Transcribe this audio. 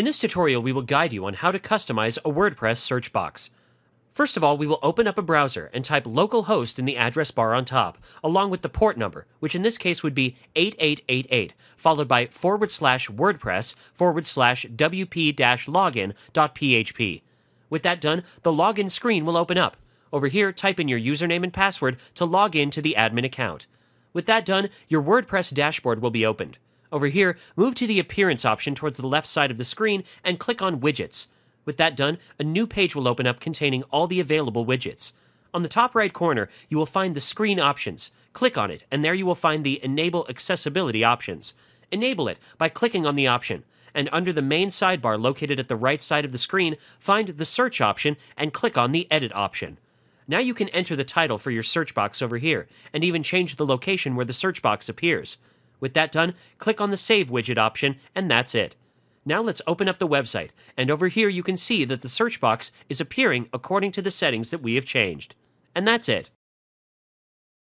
In this tutorial, we will guide you on how to customize a WordPress search box. First of all, we will open up a browser and type localhost in the address bar on top, along with the port number, which in this case would be 8888, followed by forward slash WordPress forward slash WP login.php. With that done, the login screen will open up. Over here, type in your username and password to log in to the admin account. With that done, your WordPress dashboard will be opened. Over here, move to the Appearance option towards the left side of the screen and click on Widgets. With that done, a new page will open up containing all the available widgets. On the top right corner, you will find the Screen Options. Click on it, and there you will find the Enable Accessibility options. Enable it by clicking on the option, and under the main sidebar located at the right side of the screen, find the Search option and click on the Edit option. Now you can enter the title for your search box over here, and even change the location where the search box appears. With that done, click on the Save Widget option, and that's it. Now let's open up the website, and over here you can see that the search box is appearing according to the settings that we have changed. And that's it.